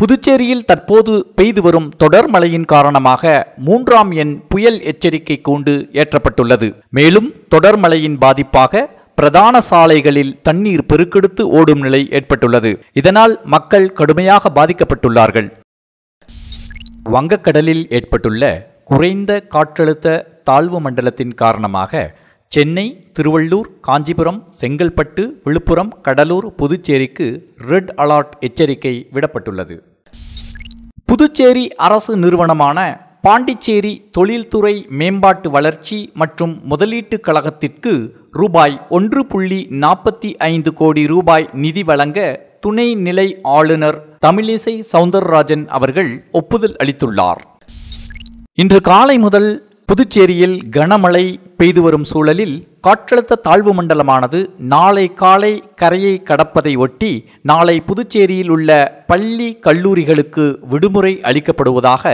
புதுச்சேரியில் தற்போது பெய்து வரும் தொடர் மழையின் காரணமாக மூன்றாம் எண் புயல் எச்சரிக்கை கூண்டு ஏற்றப்பட்டுள்ளது மேலும் தொடர் மழையின் பாதிப்பாக பிரதான சாலைகளில் தண்ணீர் பெருக்கெடுத்து ஓடும் நிலை ஏற்பட்டுள்ளது இதனால் மக்கள் கடுமையாக பாதிக்கப்பட்டுள்ளார்கள் வங்கக்கடலில் ஏற்பட்டுள்ள குறைந்த காற்றழுத்த தாழ்வு மண்டலத்தின் காரணமாக சென்னை திருவள்ளூர் காஞ்சிபுரம் செங்கல்பட்டு விழுப்புரம் கடலூர் புதுச்சேரிக்கு ரெட் அலர்ட் எச்சரிக்கை விடப்பட்டுள்ளது புதுச்சேரி அரசு நிறுவனமான பாண்டிச்சேரி தொழில்துறை மேம்பாட்டு வளர்ச்சி மற்றும் முதலீட்டுக் கழகத்திற்கு ரூபாய் ஒன்று புள்ளி நாற்பத்தி ஐந்து கோடி ரூபாய் நிதி வழங்க துணை நிலை ஆளுநர் தமிழிசை சவுந்தரராஜன் அவர்கள் ஒப்புதல் அளித்துள்ளார் இன்று காலை முதல் புதுச்சேரியில் கனமழை பெய்து வரும் சூழலில் காற்றழுத்த தாழ்வு மண்டலமானது நாளை காலை கரையை கடப்பதை ஒட்டி நாளை புதுச்சேரியில் உள்ள பள்ளி கல்லூரிகளுக்கு விடுமுறை அளிக்கப்படுவதாக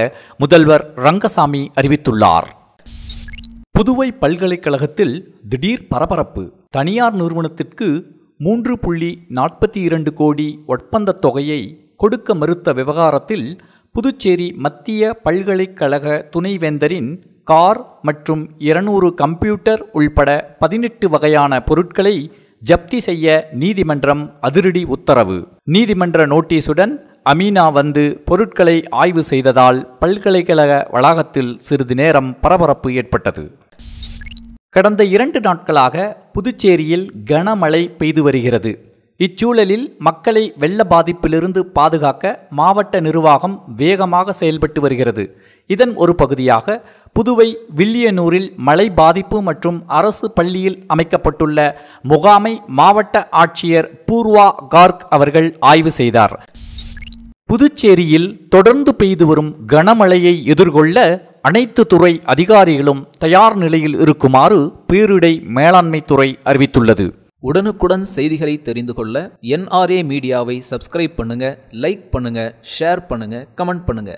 முதல்வர் ரங்கசாமி அறிவித்துள்ளார் புதுவை பல்கலைக்கழகத்தில் திடீர் பரபரப்பு தனியார் நிறுவனத்திற்கு மூன்று புள்ளி நாற்பத்தி இரண்டு கோடி ஒப்பந்தத் தொகையை கொடுக்க மறுத்த விவகாரத்தில் புதுச்சேரி மத்திய பல்கலைக்கழக துணைவேந்தரின் கார் மற்றும் இருநூறு கம்ப்யூட்டர் உள்பட பதினெட்டு வகையான பொருட்களை ஜப்தி செய்ய நீதிமன்றம் அதிரடி உத்தரவு நீதிமன்ற நோட்டீஸுடன் அமீனா வந்து பொருட்களை ஆய்வு செய்ததால் பல்கலைக்கழக வளாகத்தில் சிறிது நேரம் பரபரப்பு ஏற்பட்டது கடந்த இரண்டு நாட்களாக புதுச்சேரியில் கனமழை பெய்து வருகிறது இச்சூழலில் மக்களை வெள்ள பாதிப்பிலிருந்து பாதுகாக்க மாவட்ட நிர்வாகம் வேகமாக செயல்பட்டு வருகிறது இதன் ஒரு பகுதியாக புதுவை வில்லியனூரில் மழை பாதிப்பு மற்றும் அரசு பள்ளியில் அமைக்கப்பட்டுள்ள முகாமை மாவட்ட ஆட்சியர் பூர்வா கார்க் அவர்கள் ஆய்வு செய்தார் புதுச்சேரியில் தொடர்ந்து பெய்து வரும் கனமழையை எதிர்கொள்ள அனைத்து துறை அதிகாரிகளும் தயார் நிலையில் இருக்குமாறு பேரிடை மேலாண்மை துறை அறிவித்துள்ளது உடனுக்குடன் செய்திகளை தெரிந்து கொள்ள என்ஆர்ஏ மீடியாவை சப்ஸ்கிரைப் பண்ணுங்க லைக் பண்ணுங்க ஷேர் பண்ணுங்க கமெண்ட் பண்ணுங்க